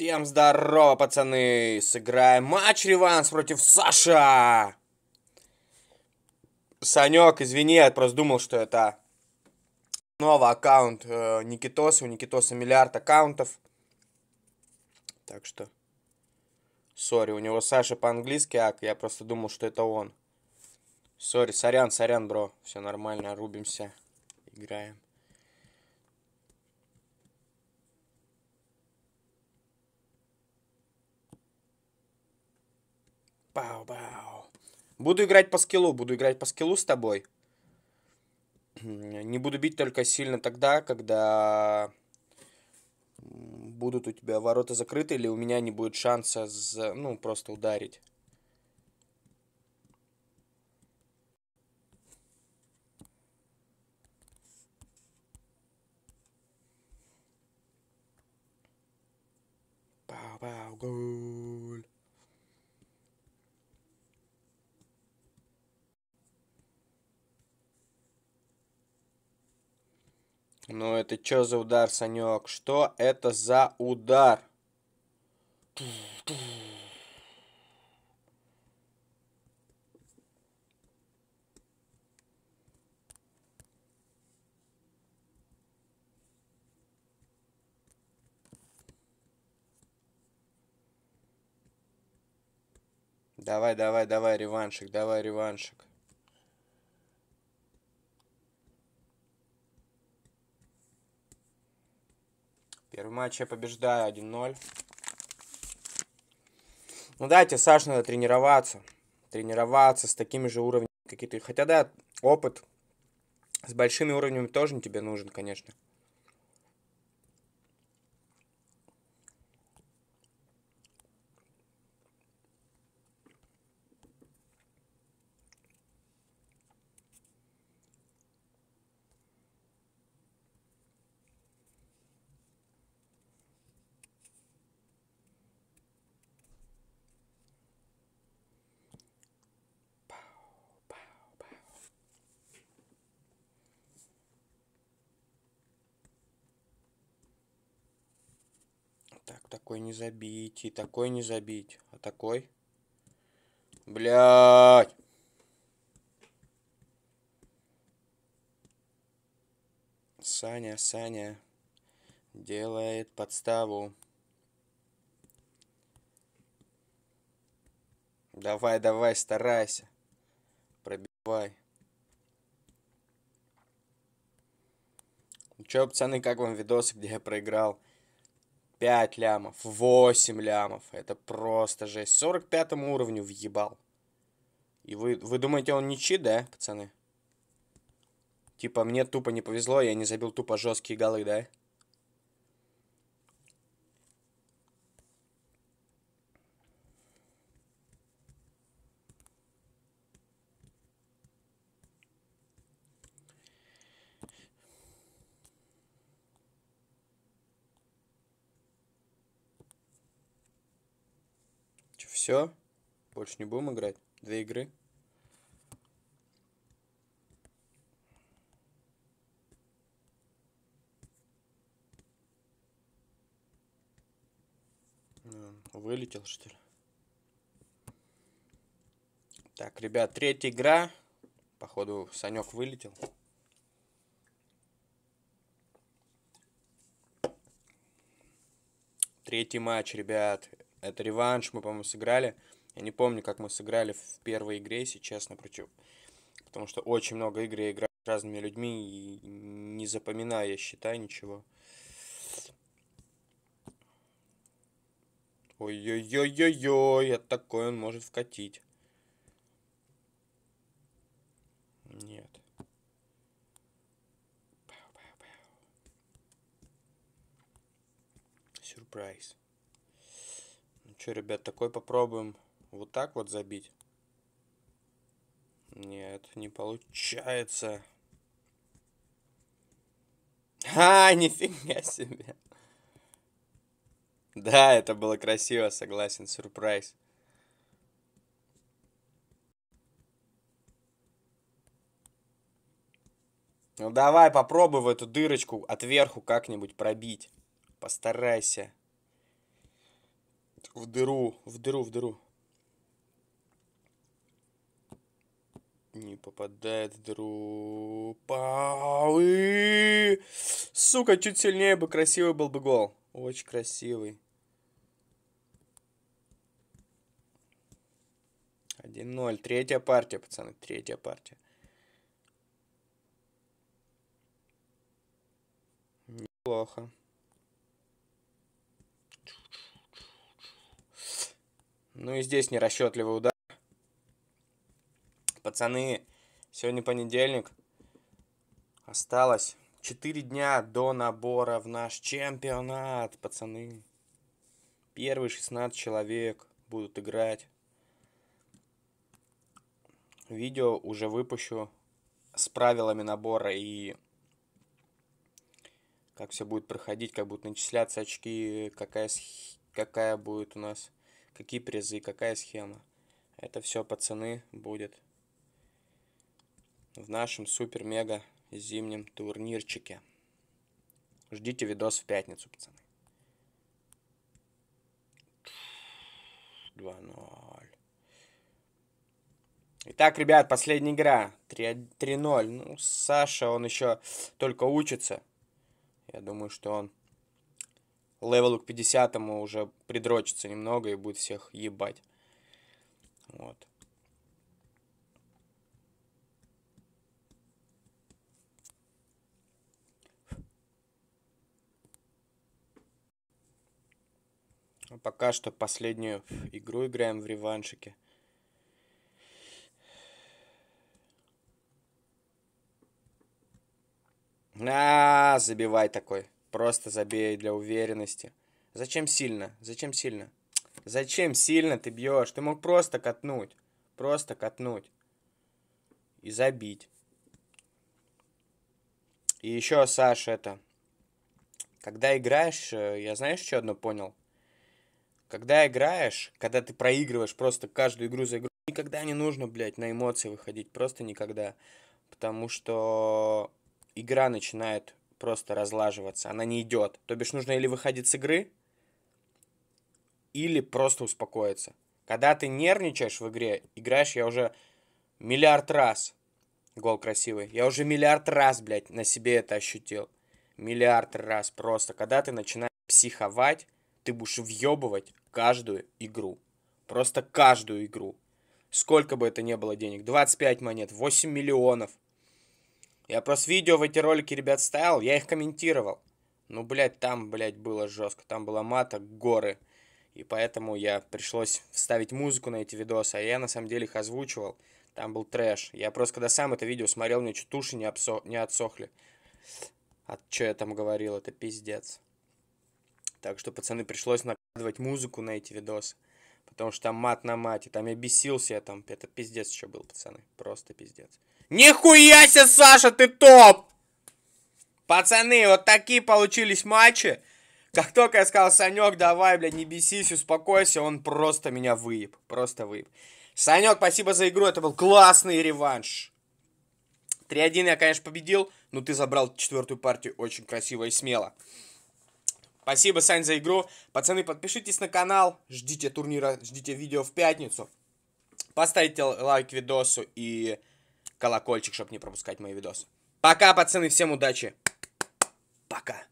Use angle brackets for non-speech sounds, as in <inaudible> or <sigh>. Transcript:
Всем здорово, пацаны! Сыграем матч-реванш против Саша! Санек, извини, я просто думал, что это новый аккаунт э, Никитоса. У Никитоса миллиард аккаунтов. Так что... Сори, у него Саша по-английски, а я просто думал, что это он. Сори, сорян, сорян, бро. Все нормально, рубимся. Играем. Бау-бау. Буду играть по скиллу, буду играть по скиллу с тобой. Не буду бить только сильно тогда, когда будут у тебя ворота закрыты, или у меня не будет шанса, за, ну, просто ударить. Пау-пау, голь. Ну это чё за удар, Санек? Что это за удар? Давай, давай, давай, реваншик, давай, реваншик. Первый матч я побеждаю 1-0. Ну дайте, Саш, надо тренироваться. Тренироваться с такими же уровнями, какие ты. Хотя да, опыт с большими уровнями тоже тебе нужен, конечно. Так, такой не забить, и такой не забить. А такой? Блядь! Саня, Саня делает подставу. Давай, давай, старайся. Пробивай. Ну чё, пацаны, как вам видосы, где я проиграл? 5 лямов, 8 лямов. Это просто жесть. 45 уровню въебал. И вы, вы думаете, он ничи, да, пацаны? Типа, мне тупо не повезло, я не забил тупо жесткие голы, да? Все? Больше не будем играть? Две игры? Вылетел, что ли? Так, ребят, третья игра. Походу, Санек вылетел. Третий матч, ребят. Это реванш, мы, по-моему, сыграли. Я не помню, как мы сыграли в первой игре, если честно, против. Потому что очень много игр я играю с разными людьми и не запоминаю, я считаю, ничего. Ой-ой-ой-ой-ой, а такой он может вкатить. Нет. Сюрприз. Че, ребят, такой попробуем вот так вот забить. Нет, не получается. <laughs> А, нифига себе. Да, это было красиво, согласен, сюрприз. Ну давай попробуй в эту дырочку отверху как-нибудь пробить. Постарайся. В дыру, в дыру, в дыру. Не попадает в дыру. Пау! Сука, чуть сильнее бы, красивый был бы гол. Очень красивый. 1-0. Третья партия, пацаны, третья партия. Неплохо. Ну и здесь нерасчетливый удар. Пацаны, сегодня понедельник. Осталось 4 дня до набора в наш чемпионат, пацаны. Первые 16 человек будут играть. Видео уже выпущу с правилами набора и как все будет проходить, как будут начисляться очки, какая, какая будет у нас какие призы, какая схема. Это все, пацаны, будет в нашем супер-мега зимнем турнирчике. Ждите видос в пятницу, пацаны. 2-0. Итак, ребят, последняя игра. 3-0. Ну, Саша, он еще только учится. Я думаю, что он левелу к 50 уже придрочится немного и будет всех ебать. Вот. А пока что последнюю игру играем в реваншике. А, забивай такой. Просто забей для уверенности. Зачем сильно? Зачем сильно? Зачем сильно ты бьешь? Ты мог просто катнуть. Просто катнуть. И забить. И еще, Саша, это... Когда играешь, э, я знаешь, что одно понял? Когда играешь, когда ты проигрываешь просто каждую игру за игру, никогда не нужно, блядь, на эмоции выходить. Просто никогда. Потому что игра начинает просто разлаживаться, она не идет. То бишь нужно или выходить с игры, или просто успокоиться. Когда ты нервничаешь в игре, играешь я уже миллиард раз. Гол красивый. Я уже миллиард раз, блядь, на себе это ощутил. Миллиард раз просто. Когда ты начинаешь психовать, ты будешь въебывать каждую игру. Просто каждую игру. Сколько бы это ни было денег. 25 монет, 8 миллионов – я просто видео в эти ролики, ребят, ставил, я их комментировал. Ну, блядь, там, блядь, было жестко. Там была мата, горы. И поэтому я пришлось вставить музыку на эти видосы. А я, на самом деле, их озвучивал. Там был трэш. Я просто, когда сам это видео смотрел, мне чуть уши не, обсо, не отсохли. А что я там говорил, это пиздец. Так что, пацаны, пришлось накладывать музыку на эти видосы. Потому что там мат на мате. Там я бесился, я там... Это пиздец что был, пацаны. Просто пиздец. Нихуя себе, Саша, ты топ! Пацаны, вот такие получились матчи. Как только я сказал, Санек, давай, блядь, не бесись, успокойся, он просто меня выеб. Просто выеб. Санек, спасибо за игру, это был классный реванш. 3-1 я, конечно, победил, но ты забрал четвертую партию очень красиво и смело. Спасибо, Сань, за игру. Пацаны, подпишитесь на канал, ждите турнира, ждите видео в пятницу. Поставьте лайк видосу и колокольчик, чтобы не пропускать мои видосы. Пока, пацаны, всем удачи. Пока.